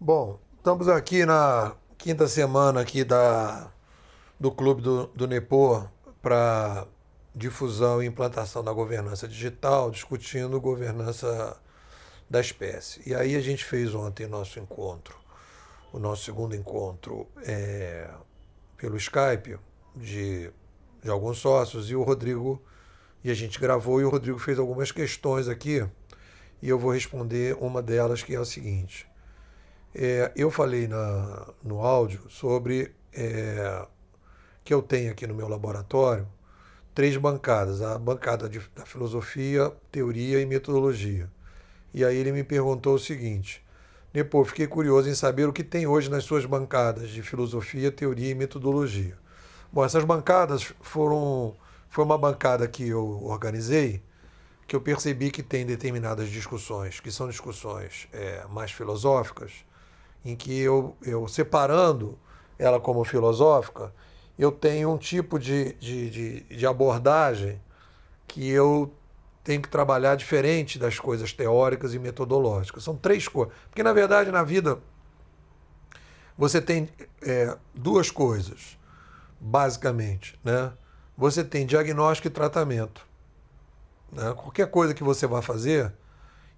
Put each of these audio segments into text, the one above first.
Bom, estamos aqui na quinta semana aqui da, do Clube do, do Nepo para difusão e implantação da governança digital, discutindo governança da espécie. E aí a gente fez ontem nosso encontro, o nosso segundo encontro é, pelo Skype de, de alguns sócios e o Rodrigo, e a gente gravou e o Rodrigo fez algumas questões aqui e eu vou responder uma delas que é a seguinte. É, eu falei na, no áudio sobre é, que eu tenho aqui no meu laboratório três bancadas: a bancada de, da filosofia, teoria e metodologia. E aí ele me perguntou o seguinte: depois fiquei curioso em saber o que tem hoje nas suas bancadas de filosofia, teoria e metodologia. Bom, essas bancadas foram foi uma bancada que eu organizei que eu percebi que tem determinadas discussões que são discussões é, mais filosóficas em que eu, eu separando ela como filosófica, eu tenho um tipo de, de, de, de abordagem que eu tenho que trabalhar diferente das coisas teóricas e metodológicas. São três coisas. Porque, na verdade, na vida, você tem é, duas coisas, basicamente. Né? Você tem diagnóstico e tratamento. Né? Qualquer coisa que você vá fazer,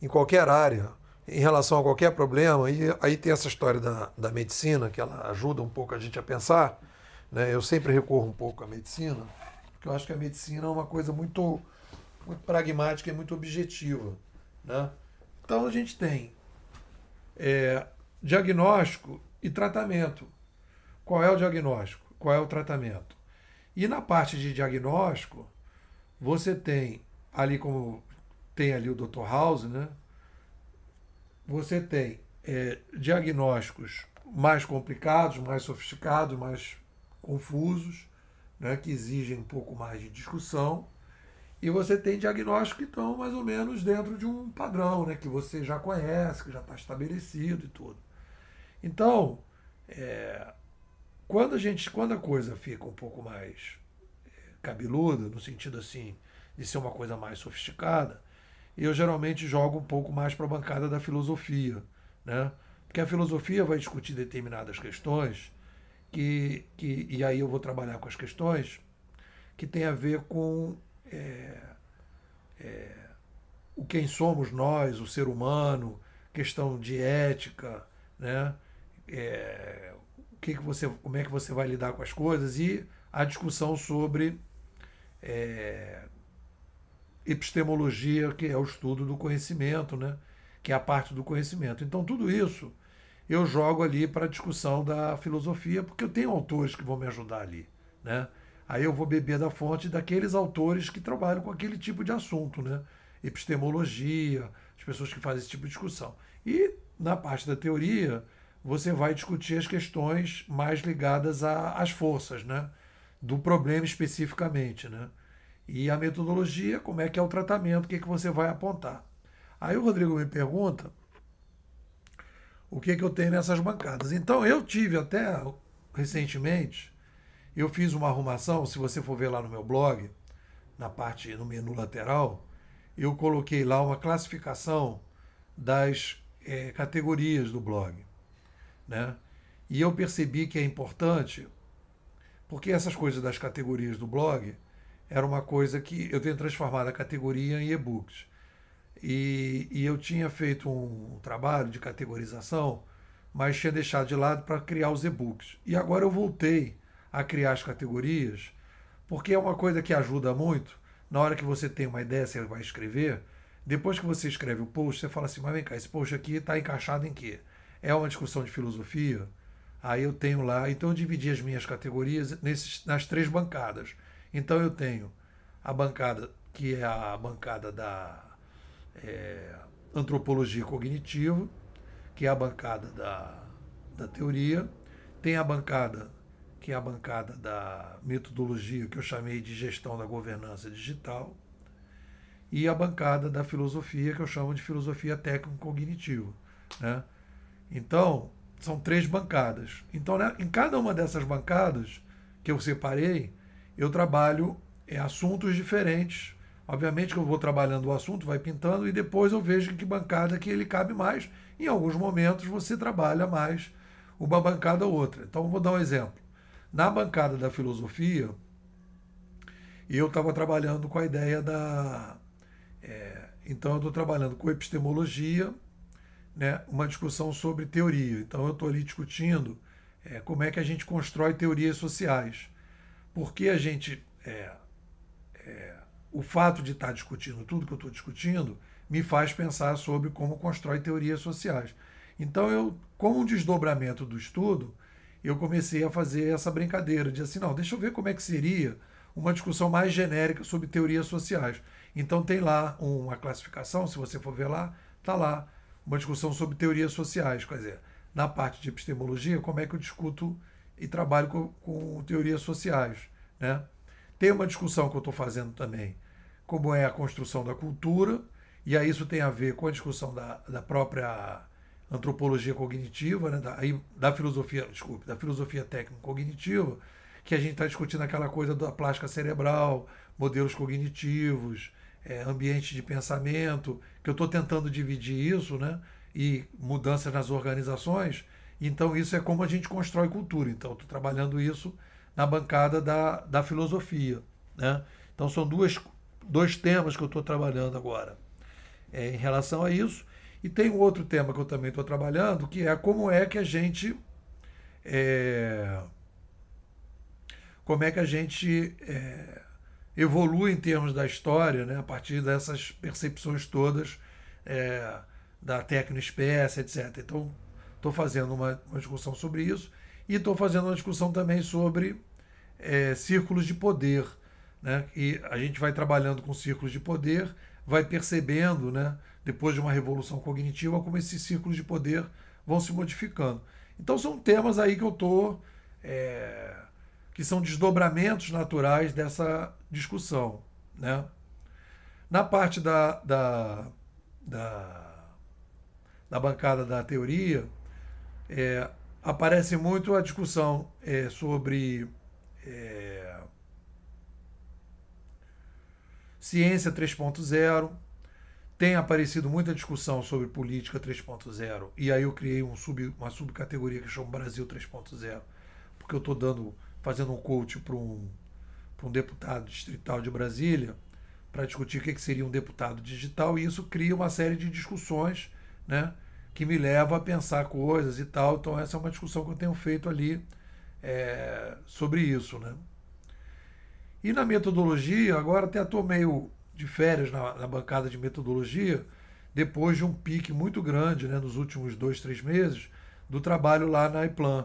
em qualquer área, em relação a qualquer problema, e aí tem essa história da, da medicina, que ela ajuda um pouco a gente a pensar. Né? Eu sempre recorro um pouco à medicina, porque eu acho que a medicina é uma coisa muito, muito pragmática e muito objetiva. Né? Então a gente tem é, diagnóstico e tratamento. Qual é o diagnóstico? Qual é o tratamento? E na parte de diagnóstico, você tem ali como tem ali o Dr. House, né? você tem é, diagnósticos mais complicados, mais sofisticados, mais confusos, né, que exigem um pouco mais de discussão, e você tem diagnósticos que estão mais ou menos dentro de um padrão, né, que você já conhece, que já está estabelecido e tudo. Então, é, quando a gente, quando a coisa fica um pouco mais é, cabeluda, no sentido assim de ser uma coisa mais sofisticada, e eu geralmente jogo um pouco mais para a bancada da filosofia, né? Porque a filosofia vai discutir determinadas questões que, que e aí eu vou trabalhar com as questões que tem a ver com é, é, o quem somos nós, o ser humano, questão de ética, né? É, o que, que você, como é que você vai lidar com as coisas e a discussão sobre é, epistemologia, que é o estudo do conhecimento, né? que é a parte do conhecimento. Então, tudo isso eu jogo ali para a discussão da filosofia, porque eu tenho autores que vão me ajudar ali. Né? Aí eu vou beber da fonte daqueles autores que trabalham com aquele tipo de assunto, né? epistemologia, as pessoas que fazem esse tipo de discussão. E na parte da teoria, você vai discutir as questões mais ligadas às forças, né? do problema especificamente. Né? E a metodologia, como é que é o tratamento, o que, é que você vai apontar. Aí o Rodrigo me pergunta o que, é que eu tenho nessas bancadas. Então, eu tive até recentemente, eu fiz uma arrumação, se você for ver lá no meu blog, na parte, no menu lateral, eu coloquei lá uma classificação das é, categorias do blog. Né? E eu percebi que é importante, porque essas coisas das categorias do blog era uma coisa que eu tenho transformado a categoria em e-books. E, e eu tinha feito um trabalho de categorização, mas tinha deixado de lado para criar os e-books. E agora eu voltei a criar as categorias, porque é uma coisa que ajuda muito. Na hora que você tem uma ideia, você vai escrever. Depois que você escreve o post, você fala assim: mas vem cá, esse post aqui está encaixado em quê? É uma discussão de filosofia? Aí eu tenho lá. Então eu dividi as minhas categorias nesses, nas três bancadas então eu tenho a bancada, que é a bancada da é, antropologia cognitiva, que é a bancada da, da teoria, tem a bancada que é a bancada da metodologia que eu chamei de gestão da governança digital e a bancada da filosofia que eu chamo de filosofia técnico-cognitiva, né? Então são três bancadas. Então né, em cada uma dessas bancadas que eu separei eu trabalho é, assuntos diferentes. Obviamente que eu vou trabalhando o assunto, vai pintando e depois eu vejo em que bancada que ele cabe mais. Em alguns momentos você trabalha mais uma bancada ou outra. Então vou dar um exemplo. Na bancada da filosofia, eu estava trabalhando com a ideia da. É, então eu estou trabalhando com epistemologia, né, uma discussão sobre teoria. Então eu estou ali discutindo é, como é que a gente constrói teorias sociais porque a gente. É, é, o fato de estar discutindo tudo que eu estou discutindo me faz pensar sobre como constrói teorias sociais. Então, eu, como um desdobramento do estudo, eu comecei a fazer essa brincadeira de assim, não, deixa eu ver como é que seria uma discussão mais genérica sobre teorias sociais. Então tem lá uma classificação, se você for ver lá, tá lá uma discussão sobre teorias sociais, quer dizer, na parte de epistemologia, como é que eu discuto e trabalho com, com teorias sociais. Né? Tem uma discussão que eu estou fazendo também, como é a construção da cultura, e aí isso tem a ver com a discussão da, da própria antropologia cognitiva, né? da, da filosofia, desculpe, da filosofia técnico-cognitiva, que a gente está discutindo aquela coisa da plástica cerebral, modelos cognitivos, é, ambiente de pensamento, que eu estou tentando dividir isso, né? E mudanças nas organizações, então, isso é como a gente constrói cultura. Então, estou trabalhando isso na bancada da, da filosofia. Né? Então, são duas, dois temas que eu estou trabalhando agora é, em relação a isso. E tem um outro tema que eu também estou trabalhando, que é como é que a gente. É, como é que a gente é, evolui em termos da história, né, a partir dessas percepções todas é, da tecnoespécie, etc. Então, Estou fazendo uma, uma, discussão sobre isso e estou fazendo uma discussão também sobre é, círculos de poder. Né? E a gente vai trabalhando com círculos de poder, vai percebendo, né, depois de uma revolução cognitiva, como esses círculos de poder vão se modificando. Então são temas aí que eu estou. É, que são desdobramentos naturais dessa discussão. Né? Na parte da, da, da, da bancada da teoria, é, aparece muito a discussão é, sobre é, ciência 3.0. Tem aparecido muita discussão sobre política 3.0. E aí eu criei um sub, uma subcategoria que chama Brasil 3.0, porque eu estou dando fazendo um coach para um, um deputado distrital de Brasília para discutir o que, que seria um deputado digital, e isso cria uma série de discussões, né? que me leva a pensar coisas e tal. Então, essa é uma discussão que eu tenho feito ali é, sobre isso. Né? E na metodologia, agora até estou meio de férias na, na, bancada de metodologia, depois de um pique muito grande né, nos últimos dois, três meses, do trabalho lá na IPLAN,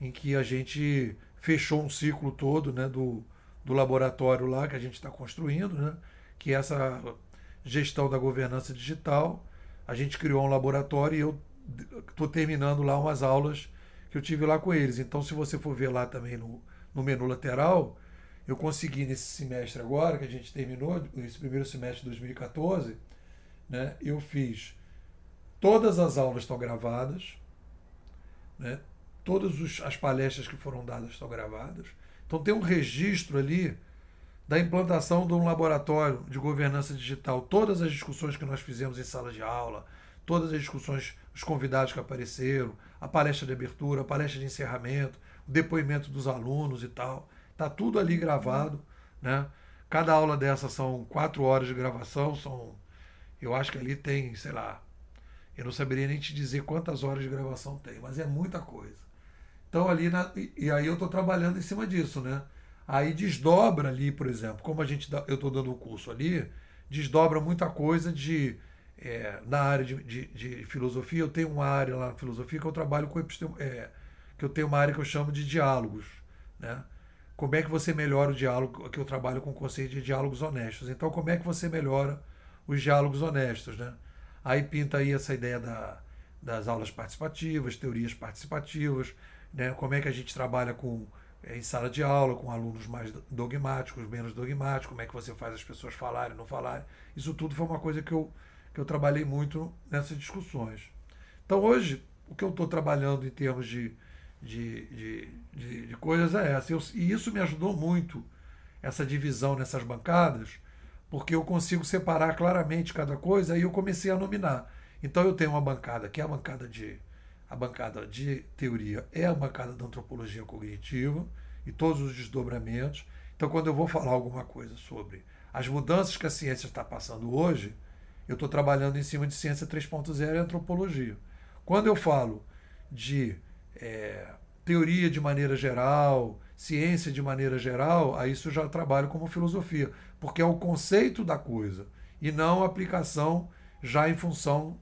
em que a gente fechou um ciclo todo né, do, do laboratório lá que a gente está construindo, né, que é essa gestão da governança digital a gente criou um laboratório e eu estou terminando lá umas aulas que eu tive lá com eles. Então, se você for ver lá também no, no menu lateral, eu consegui nesse semestre agora, que a gente terminou, esse primeiro semestre de 2014, né, eu fiz. Todas as aulas estão gravadas, né, todas os, as palestras que foram dadas estão gravadas. Então, tem um registro ali da implantação de um laboratório de governança digital, todas as discussões que nós fizemos em sala de aula, todas as discussões, os convidados que apareceram, a palestra de abertura, a palestra de encerramento, o depoimento dos alunos e tal, tá tudo ali gravado, né? Cada aula dessa são quatro horas de gravação, são, eu acho que ali tem, sei lá, eu não saberia nem te dizer quantas horas de gravação tem, mas é muita coisa. Então ali na, e, e aí eu estou trabalhando em cima disso, né? Aí desdobra ali, por exemplo, como a gente dá, eu estou dando um curso ali, desdobra muita coisa de é, na área de, de, de, filosofia. Eu tenho uma área lá na filosofia que eu trabalho com epistem, é, que eu tenho uma área que eu chamo de diálogos, né? Como é que você melhora o diálogo? Que eu trabalho com o conceito de diálogos honestos. Então, como é que você melhora os diálogos honestos, né? Aí pinta aí essa ideia da, das aulas participativas, teorias participativas, né? Como é que a gente trabalha com é, em sala de aula, com alunos mais dogmáticos, menos dogmáticos, como é que você faz as pessoas falarem, não falarem. Isso tudo foi uma coisa que eu, que eu trabalhei muito nessas discussões. Então, hoje, o que eu estou trabalhando em termos de, de, de, de, de coisas é essa. Eu, e isso me ajudou muito, essa divisão nessas bancadas, porque eu consigo separar claramente cada coisa e eu comecei a nominar. Então, eu tenho uma bancada que é a bancada de a bancada de teoria é a bancada da antropologia cognitiva e todos os desdobramentos. Então, quando eu vou falar alguma coisa sobre as mudanças que a ciência está passando hoje, eu estou trabalhando em cima de ciência 3.0 e antropologia. Quando eu falo de é, teoria de maneira geral, ciência de maneira geral, aí isso eu já trabalho como filosofia, porque é o conceito da coisa e não a aplicação já em função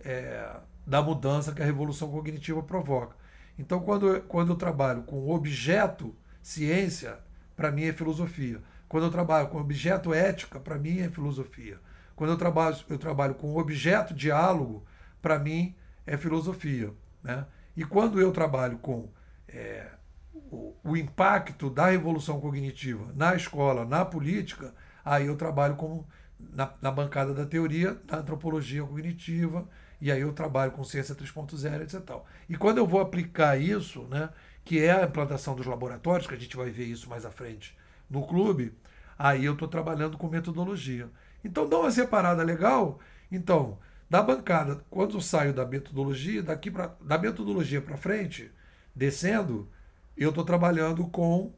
é, da mudança que a revolução cognitiva provoca. Então, quando eu, quando eu trabalho com objeto ciência, para mim é filosofia. Quando eu trabalho com objeto ética, para mim é filosofia. Quando eu trabalho, eu trabalho com objeto diálogo, para mim é filosofia. Né? E quando eu trabalho com é, o, o, impacto da revolução cognitiva na escola, na política, aí eu trabalho como na, na bancada da teoria, da antropologia cognitiva, e aí eu trabalho com ciência 3.0, etc. Tal. E quando eu vou aplicar isso, né, que é a implantação dos laboratórios, que a gente vai ver isso mais à frente no clube, aí eu estou trabalhando com metodologia. Então dá uma separada legal. Então, da bancada, quando eu saio da metodologia, daqui pra, da metodologia para frente, descendo, eu estou trabalhando com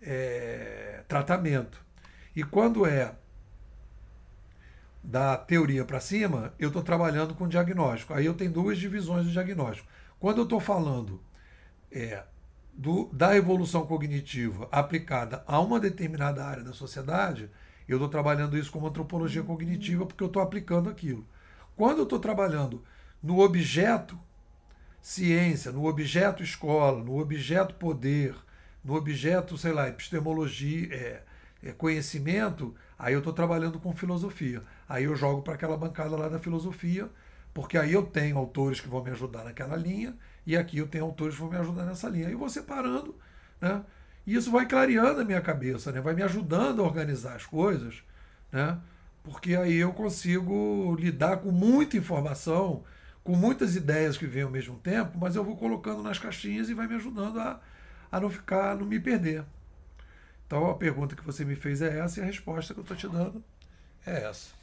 é, tratamento. E quando é da teoria para cima, eu estou trabalhando com diagnóstico. Aí eu tenho duas divisões do diagnóstico. Quando eu estou falando é, do, da evolução cognitiva aplicada a uma determinada área da sociedade, eu estou trabalhando isso como antropologia cognitiva porque eu estou aplicando aquilo. Quando eu estou trabalhando no objeto ciência, no objeto escola, no objeto poder, no objeto, sei lá, epistemologia, é, é conhecimento, Aí eu estou trabalhando com filosofia. Aí eu jogo para aquela bancada lá da filosofia, porque aí eu tenho autores que vão me ajudar naquela linha, e aqui eu tenho autores que vão me ajudar nessa linha. Aí eu vou separando, né? E isso vai clareando a minha cabeça, né? vai me ajudando a organizar as coisas, né? porque aí eu consigo lidar com muita informação, com muitas ideias que vêm ao mesmo tempo, mas eu vou colocando nas caixinhas e vai me ajudando a, a não ficar, não me perder. Então a pergunta que você me fez é essa e a resposta que eu estou te dando é essa.